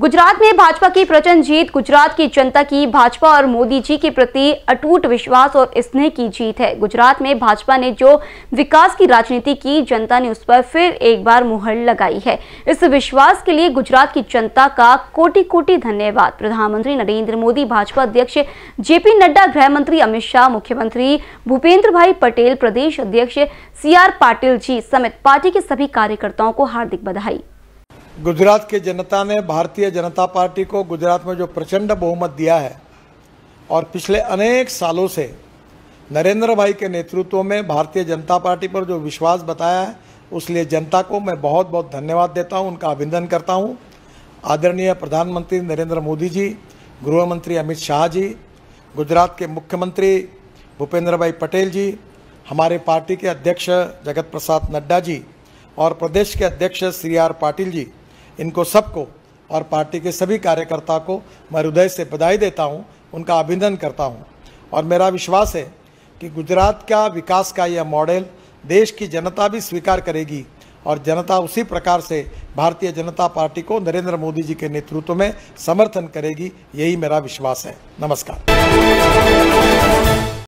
गुजरात में भाजपा की प्रचंड जीत गुजरात की जनता की भाजपा और मोदी जी के प्रति अटूट विश्वास और स्नेह की जीत है गुजरात में भाजपा ने जो विकास की राजनीति की जनता ने उस पर फिर एक बार मुहर लगाई है इस विश्वास के लिए गुजरात की जनता का कोटि कोटि धन्यवाद प्रधानमंत्री नरेंद्र मोदी भाजपा अध्यक्ष जेपी नड्डा गृह मंत्री अमित शाह मुख्यमंत्री भूपेंद्र भाई पटेल प्रदेश अध्यक्ष सी आर पाटिल जी समेत पार्टी के सभी कार्यकर्ताओं को हार्दिक बधाई गुजरात की जनता ने भारतीय जनता पार्टी को गुजरात में जो प्रचंड बहुमत दिया है और पिछले अनेक सालों से नरेंद्र भाई के नेतृत्व में भारतीय जनता पार्टी पर जो विश्वास बताया है उसलिए जनता को मैं बहुत बहुत धन्यवाद देता हूँ उनका अभिनंदन करता हूँ आदरणीय प्रधानमंत्री नरेंद्र मोदी जी गृहमंत्री अमित शाह जी गुजरात के मुख्यमंत्री भूपेंद्र भाई पटेल जी हमारे पार्टी के अध्यक्ष जगत प्रसाद नड्डा जी और प्रदेश के अध्यक्ष सी आर पाटिल जी इनको सबको और पार्टी के सभी कार्यकर्ता को मैं हृदय से बधाई देता हूँ उनका अभिनंदन करता हूँ और मेरा विश्वास है कि गुजरात का विकास का यह मॉडल देश की जनता भी स्वीकार करेगी और जनता उसी प्रकार से भारतीय जनता पार्टी को नरेंद्र मोदी जी के नेतृत्व में समर्थन करेगी यही मेरा विश्वास है नमस्कार